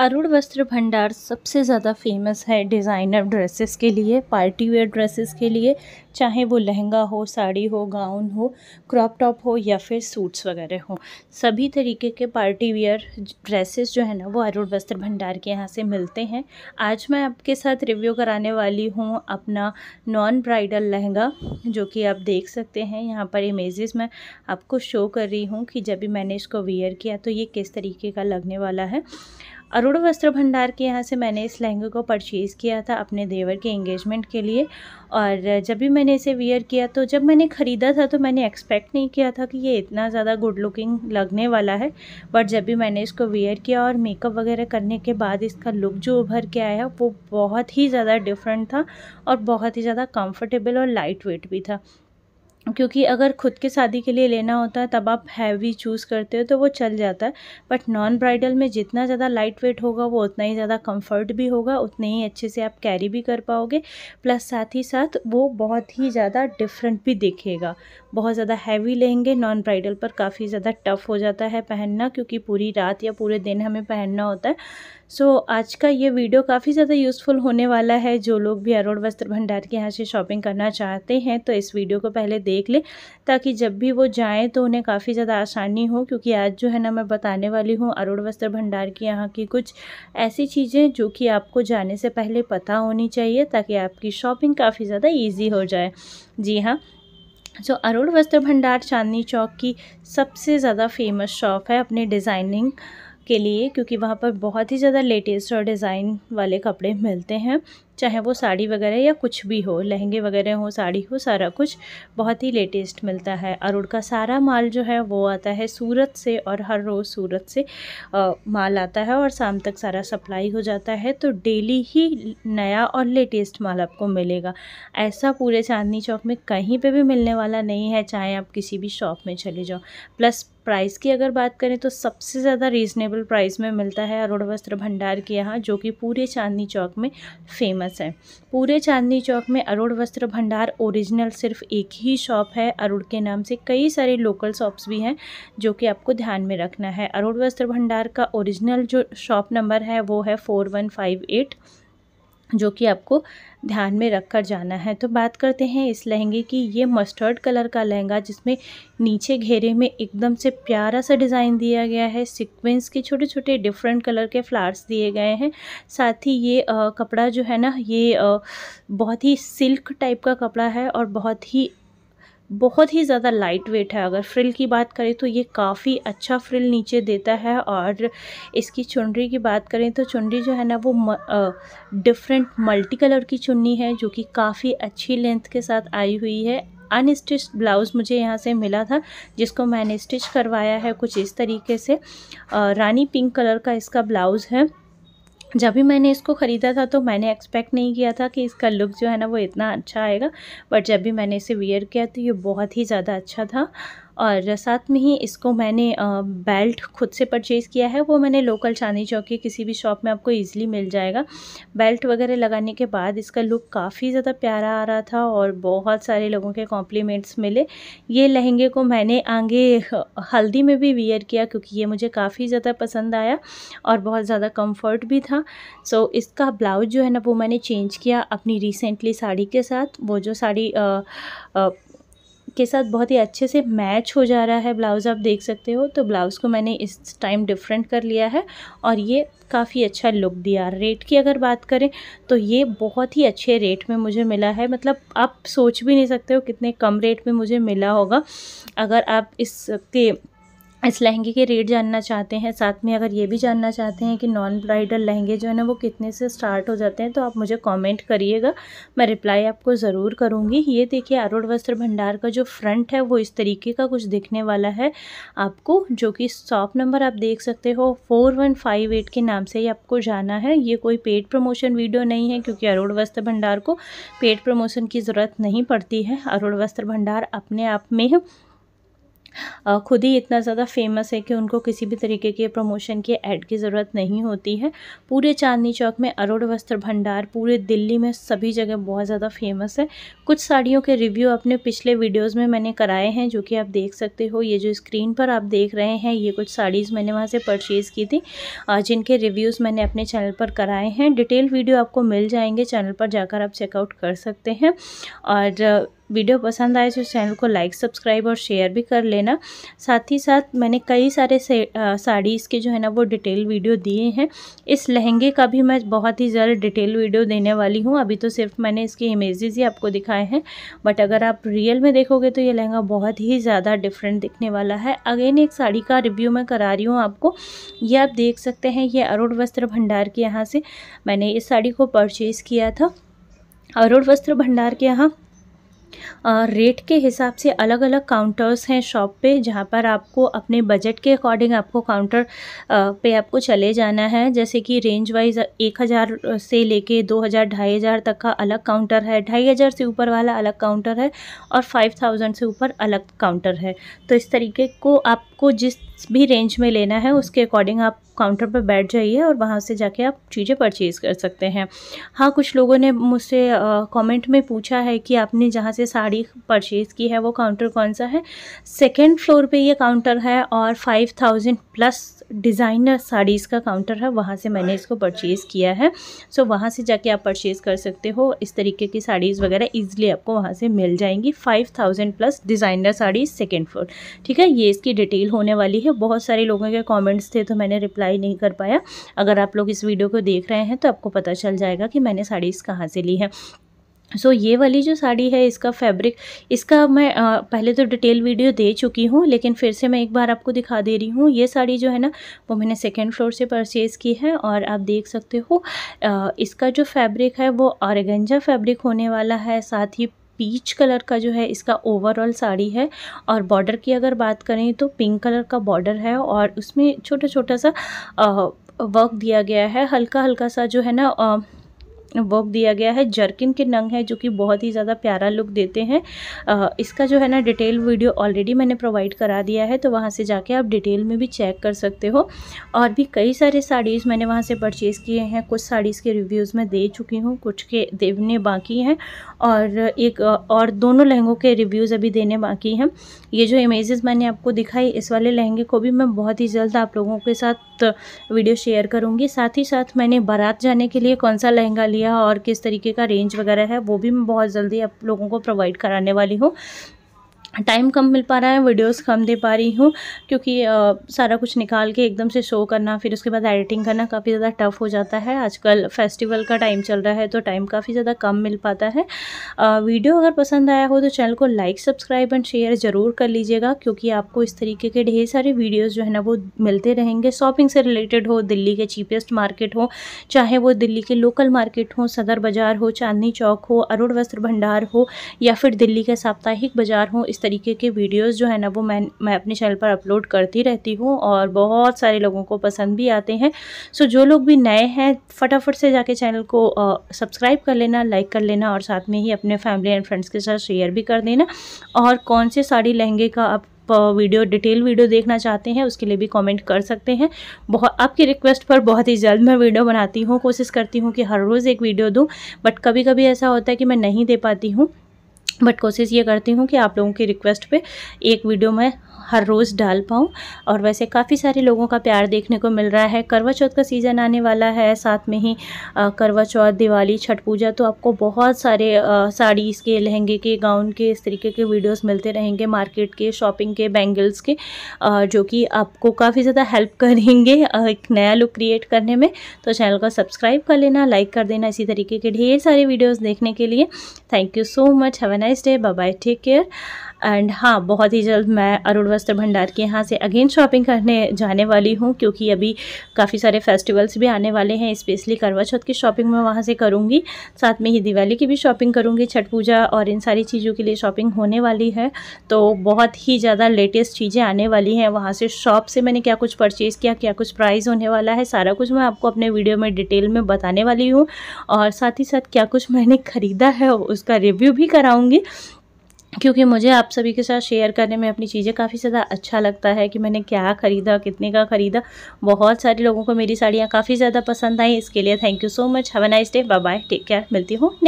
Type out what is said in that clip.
अरुण वस्त्र भंडार सबसे ज़्यादा फेमस है डिज़ाइनर ड्रेसेस के लिए पार्टी वेयर ड्रेसेस के लिए चाहे वो लहंगा हो साड़ी हो गाउन हो क्रॉप टॉप हो या फिर सूट्स वगैरह हो सभी तरीके के पार्टी वेयर ड्रेसेस जो है ना वो अरुण वस्त्र भंडार के यहाँ से मिलते हैं आज मैं आपके साथ रिव्यू कराने वाली हूँ अपना नॉन ब्राइडल लहंगा जो कि आप देख सकते हैं यहाँ पर इमेजेस मैं आपको शो कर रही हूँ कि जब भी मैंने इसको वेयर किया तो ये किस तरीके का लगने वाला है अरुण वस्त्र भंडार के यहाँ से मैंने इस लहंगे को परचेज़ किया था अपने देवर के एंगेजमेंट के लिए और जब भी मैंने इसे वियर किया तो जब मैंने ख़रीदा था तो मैंने एक्सपेक्ट नहीं किया था कि ये इतना ज़्यादा गुड लुकिंग लगने वाला है बट जब भी मैंने इसको वियर किया और मेकअप वगैरह करने के बाद इसका लुक जो उभर के आया वो बहुत ही ज़्यादा डिफरेंट था और बहुत ही ज़्यादा कम्फर्टेबल और लाइट वेट भी था क्योंकि अगर ख़ुद के शादी के लिए लेना होता है तब आप हैवी चूज़ करते हो तो वो चल जाता है बट नॉन ब्राइडल में जितना ज़्यादा लाइट वेट होगा वो उतना ही ज़्यादा कंफर्ट भी होगा उतने ही अच्छे से आप कैरी भी कर पाओगे प्लस साथ ही साथ वो बहुत ही ज़्यादा डिफरेंट भी दिखेगा बहुत ज़्यादा हैवी लेंगे नॉन ब्राइडल पर काफ़ी ज़्यादा टफ़ हो जाता है पहनना क्योंकि पूरी रात या पूरे दिन हमें पहनना होता है सो so, आज का ये वीडियो काफ़ी ज़्यादा यूज़फुल होने वाला है जो लोग भी अरोड़ वस्त्र भंडार के यहाँ से शॉपिंग करना चाहते हैं तो इस वीडियो को पहले देख लें ताकि जब भी वो जाएँ तो उन्हें काफ़ी ज़्यादा आसानी हो क्योंकि आज जो है ना मैं बताने वाली हूँ अरोड़ वस्त्र भंडार के यहाँ की कुछ ऐसी चीज़ें जो कि आपको जाने से पहले पता होनी चाहिए ताकि आपकी शॉपिंग काफ़ी ज़्यादा ईजी हो जाए जी हाँ जो अरोड़ वस्त्र भंडार चांदनी चौक की सबसे ज़्यादा फेमस शॉप है अपने डिज़ाइनिंग के लिए क्योंकि वहाँ पर बहुत ही ज़्यादा लेटेस्ट और डिज़ाइन वाले कपड़े मिलते हैं चाहे वो साड़ी वगैरह या कुछ भी हो लहंगे वगैरह हो साड़ी हो सारा कुछ बहुत ही लेटेस्ट मिलता है अरुण का सारा माल जो है वो आता है सूरत से और हर रोज़ सूरत से आ, माल आता है और शाम तक सारा सप्लाई हो जाता है तो डेली ही नया और लेटेस्ट माल आपको मिलेगा ऐसा पूरे चांदनी चौक में कहीं पर भी मिलने वाला नहीं है चाहे आप किसी भी शॉप में चले जाओ प्लस प्राइस की अगर बात करें तो सबसे ज़्यादा रीज़नेबल प्राइस में मिलता है अरुण वस्त्र भंडार के यहाँ जो कि पूरे चांदनी चौक में फेमस फेमस है पूरे चांदनी चौक में अरुण वस्त्र भंडार ओरिजिनल सिर्फ एक ही शॉप है अरुण के नाम से कई सारे लोकल शॉप्स भी हैं जो कि आपको ध्यान में रखना है अरुण वस्त्र भंडार का ओरिजिनल जो शॉप नंबर है वो है फोर वन फाइव एट जो कि आपको ध्यान में रख कर जाना है तो बात करते हैं इस लहंगे की ये मस्टर्ड कलर का लहंगा जिसमें नीचे घेरे में एकदम से प्यारा सा डिज़ाइन दिया गया है सीक्वेंस के छोटे छोटे डिफरेंट कलर के फ्लावर्स दिए गए हैं साथ ही ये आ, कपड़ा जो है ना ये आ, बहुत ही सिल्क टाइप का कपड़ा है और बहुत ही बहुत ही ज़्यादा लाइट वेट है अगर फ्रिल की बात करें तो ये काफ़ी अच्छा फ्रिल नीचे देता है और इसकी चुनरी की बात करें तो चुनरी जो है ना वो डिफरेंट मल्टी कलर की चुन्नी है जो कि काफ़ी अच्छी लेंथ के साथ आई हुई है अनस्टिच ब्लाउज़ मुझे यहाँ से मिला था जिसको मैंने स्टिच करवाया है कुछ इस तरीके से रानी पिंक कलर का इसका ब्लाउज़ है जब भी मैंने इसको ख़रीदा था तो मैंने एक्सपेक्ट नहीं किया था कि इसका लुक जो है ना वो इतना अच्छा आएगा बट जब भी मैंने इसे वेयर किया तो ये बहुत ही ज़्यादा अच्छा था और साथ में ही इसको मैंने बेल्ट खुद से परचेज़ किया है वो मैंने लोकल चांदी चौक के किसी भी शॉप में आपको ईजिली मिल जाएगा बेल्ट वगैरह लगाने के बाद इसका लुक काफ़ी ज़्यादा प्यारा आ रहा था और बहुत सारे लोगों के कॉम्प्लीमेंट्स मिले ये लहंगे को मैंने आगे हल्दी में भी वियर किया क्योंकि ये मुझे काफ़ी ज़्यादा पसंद आया और बहुत ज़्यादा कम्फर्ट भी था सो इसका ब्लाउज जो है ना वो मैंने चेंज किया अपनी रिसेंटली साड़ी के साथ वो जो साड़ी आ, आ, के साथ बहुत ही अच्छे से मैच हो जा रहा है ब्लाउज़ आप देख सकते हो तो ब्लाउज़ को मैंने इस टाइम डिफरेंट कर लिया है और ये काफ़ी अच्छा लुक दिया रेट की अगर बात करें तो ये बहुत ही अच्छे रेट में मुझे मिला है मतलब आप सोच भी नहीं सकते हो कितने कम रेट में मुझे मिला होगा अगर आप इसके इस लहंगे के रेट जानना चाहते हैं साथ में अगर ये भी जानना चाहते हैं कि नॉन ब्राइडल लहंगे जो है ना वो कितने से स्टार्ट हो जाते हैं तो आप मुझे कमेंट करिएगा मैं रिप्लाई आपको ज़रूर करूँगी ये देखिए आरूढ़ वस्त्र भंडार का जो फ्रंट है वो इस तरीके का कुछ दिखने वाला है आपको जो कि शॉप नंबर आप देख सकते हो फोर वन फाइव एट के नाम से ही आपको जाना है ये कोई पेड प्रमोशन वीडियो नहीं है क्योंकि अरुण वस्त्र भंडार को पेड प्रमोशन की ज़रूरत नहीं पड़ती है अरुण वस्त्र भंडार अपने आप में खुद ही इतना ज़्यादा फेमस है कि उनको किसी भी तरीके के प्रमोशन के ऐड की ज़रूरत नहीं होती है पूरे चांदनी चौक में अरोड़ वस्त्र भंडार पूरे दिल्ली में सभी जगह बहुत ज़्यादा फेमस है कुछ साड़ियों के रिव्यू अपने पिछले वीडियोज़ में मैंने कराए हैं जो कि आप देख सकते हो ये जो स्क्रीन पर आप देख रहे हैं ये कुछ साड़ीज़ मैंने वहाँ से परचेज़ की थी जिनके रिव्यूज़ मैंने अपने चैनल पर कराए हैं डिटेल वीडियो आपको मिल जाएंगे चैनल पर जाकर आप चेकआउट कर सकते हैं और वीडियो पसंद आए तो चैनल को लाइक सब्सक्राइब और शेयर भी कर लेना साथ ही साथ मैंने कई सारे साड़ीज़ के जो है ना वो डिटेल वीडियो दिए हैं इस लहंगे का भी मैं बहुत ही जल्द डिटेल वीडियो देने वाली हूँ अभी तो सिर्फ मैंने इसके इमेजेस ही आपको दिखाए हैं बट अगर आप रियल में देखोगे तो ये लहंगा बहुत ही ज़्यादा डिफरेंट दिखने वाला है अगेन एक साड़ी का रिव्यू मैं करा रही हूँ आपको ये आप देख सकते हैं ये अरुण वस्त्र भंडार के यहाँ से मैंने इस साड़ी को परचेज़ किया था अरुण वस्त्र भंडार के यहाँ रेट के हिसाब से अलग अलग काउंटर्स हैं शॉप पे जहाँ पर आपको अपने बजट के अकॉर्डिंग आपको काउंटर पे आपको चले जाना है जैसे कि रेंज वाइज एक हज़ार से लेके दो हज़ार ढाई हज़ार तक का अलग काउंटर है ढाई हज़ार से ऊपर वाला अलग काउंटर है और फाइव थाउजेंड से ऊपर अलग काउंटर है तो इस तरीके को आपको जिस भी रेंज में लेना है उसके अकॉर्डिंग आप काउंटर पर बैठ जाइए और वहाँ से जाके आप चीज़ें परचेज़ कर सकते हैं हाँ कुछ लोगों ने मुझसे कमेंट में पूछा है कि आपने जहाँ से साड़ी परचेज़ की है वो काउंटर कौन सा है सेकेंड फ्लोर पे ये काउंटर है और five thousand plus designer saris का काउंटर है वहाँ से मैंने इसको परचेज़ किया है सो so, वहाँ से जाके आप परचेज़ कर सकते हो इस तरीके की साड़ीज़ वगैरह ईजिली आपको वहाँ से मिल जाएंगी five thousand plus designer saris second floor ठीक है ये इसकी डिटेल होने वाली है बहुत सारे लोगों के कॉमेंट्स थे तो मैंने रिप्लाई ट्राई नहीं कर पाया अगर आप लोग इस वीडियो को देख रहे हैं तो आपको पता चल जाएगा कि मैंने साड़ीज़ कहाँ से ली है सो so, ये वाली जो साड़ी है इसका फैब्रिक इसका मैं आ, पहले तो डिटेल वीडियो दे चुकी हूँ लेकिन फिर से मैं एक बार आपको दिखा दे रही हूँ ये साड़ी जो है ना वो मैंने सेकेंड फ्लोर से परचेज़ की है और आप देख सकते हो आ, इसका जो फैब्रिक है वो औरगंजा फैब्रिक होने वाला है साथ ही पीच कलर का जो है इसका ओवरऑल साड़ी है और बॉर्डर की अगर बात करें तो पिंक कलर का बॉर्डर है और उसमें छोटा छोटा सा वर्क दिया गया है हल्का हल्का सा जो है ना वर्क दिया गया है जर्किन के नंग है जो कि बहुत ही ज़्यादा प्यारा लुक देते हैं आ, इसका जो है ना डिटेल वीडियो ऑलरेडी मैंने प्रोवाइड करा दिया है तो वहाँ से जाके आप डिटेल में भी चेक कर सकते हो और भी कई सारे साड़ीज़ मैंने वहाँ से परचेज़ किए हैं कुछ साड़ीज़ के रिव्यूज़ मैं दे चुकी हूँ कुछ के देने बाकी हैं और एक और दोनों लहंगों के रिव्यूज़ अभी देने बाकी हैं ये जो इमेजेस मैंने आपको दिखाई इस वाले लहंगे को भी मैं बहुत ही जल्द आप लोगों के साथ वीडियो शेयर करूँगी साथ ही साथ मैंने बारात जाने के लिए कौन सा लहंगा लिया लिया और किस तरीके का रेंज वगैरह है वो भी मैं बहुत जल्दी आप लोगों को प्रोवाइड कराने वाली हूँ टाइम कम मिल पा रहा है वीडियोस कम दे पा रही हूँ क्योंकि आ, सारा कुछ निकाल के एकदम से शो करना फिर उसके बाद एडिटिंग करना काफ़ी ज़्यादा टफ हो जाता है आजकल फेस्टिवल का टाइम चल रहा है तो टाइम काफ़ी ज़्यादा कम मिल पाता है आ, वीडियो अगर पसंद आया हो तो चैनल को लाइक सब्सक्राइब एंड शेयर ज़रूर कर लीजिएगा क्योंकि आपको इस तरीके के ढेर सारे वीडियोज़ जो है ना वो मिलते रहेंगे शॉपिंग से रिलेटेड हो दिल्ली के चीपेस्ट मार्केट हो चाहे वो दिल्ली के लोकल मार्केट हो सदर बाज़ार हो चांदनी चौक हो अरुण वस्त्र भंडार हो या फिर दिल्ली का साप्ताहिक बाज़ार हो इस तरीके के वीडियोस जो है ना वो मैं मैं अपने चैनल पर अपलोड करती रहती हूँ और बहुत सारे लोगों को पसंद भी आते हैं सो जो लोग भी नए हैं फटाफट से जाके चैनल को सब्सक्राइब कर लेना लाइक कर लेना और साथ में ही अपने फैमिली एंड फ्रेंड्स के साथ शेयर भी कर देना और कौन से साड़ी लहंगे का आप वीडियो डिटेल वीडियो देखना चाहते हैं उसके लिए भी कमेंट कर सकते हैं बहुत आपकी रिक्वेस्ट पर बहुत ही जल्द मैं वीडियो बनाती हूँ कोशिश करती हूँ कि हर रोज़ एक वीडियो दूँ बट कभी कभी ऐसा होता है कि मैं नहीं दे पाती हूँ बट कोशिश ये करती हूँ कि आप लोगों की रिक्वेस्ट पे एक वीडियो मैं हर रोज़ डाल पाऊँ और वैसे काफ़ी सारे लोगों का प्यार देखने को मिल रहा है करवा चौथ का सीज़न आने वाला है साथ में ही करवा चौथ दिवाली छठ पूजा तो आपको बहुत सारे साड़ीज़ के लहंगे के गाउन के इस तरीके के वीडियोस मिलते रहेंगे मार्केट के शॉपिंग के बैंगल्स के जो कि आपको काफ़ी ज़्यादा हेल्प करेंगे एक नया लुक क्रिएट करने में तो चैनल को सब्सक्राइब कर लेना लाइक कर देना इसी तरीके के ढेर सारे वीडियोज़ देखने के लिए thank you so much have a nice day bye take care and हाँ बहुत ही जल्द मैं अरुण वस्त्र भंडार के यहाँ से अगेन शॉपिंग करने जाने वाली हूँ क्योंकि अभी काफ़ी सारे फेस्टिवल्स भी आने वाले हैं स्पेशली करवा चौथ की शॉपिंग मैं वहाँ से करूँगी साथ में ही दिवाली की भी शॉपिंग करूँगी छठ पूजा और इन सारी चीज़ों के लिए शॉपिंग होने वाली है तो बहुत ही ज़्यादा लेटेस्ट चीज़ें आने वाली हैं वहाँ से शॉप से मैंने क्या कुछ परचेज़ किया क्या कुछ प्राइस होने वाला है सारा कुछ मैं आपको अपने वीडियो में डिटेल में बताने वाली हूँ और साथ ही साथ क्या कुछ मैंने ख़रीदा है उसका रिव्यू भी कराऊँगी क्योंकि मुझे आप सभी के साथ शेयर करने में अपनी चीज़ें काफ़ी ज़्यादा अच्छा लगता है कि मैंने क्या ख़रीदा कितने का ख़रीदा बहुत सारे लोगों को मेरी साड़ियाँ काफ़ी ज़्यादा पसंद आई इसके लिए thank you so much have a nice day bye bye take care मिलती हूँ